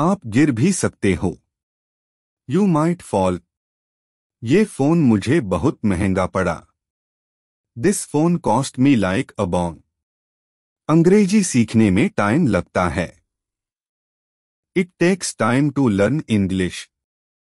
आप गिर भी सकते हो यू माइट फॉल ये फोन मुझे बहुत महंगा पड़ा this phone cost me like a अंग्रेजी सीखने में टाइम लगता है it takes time to learn English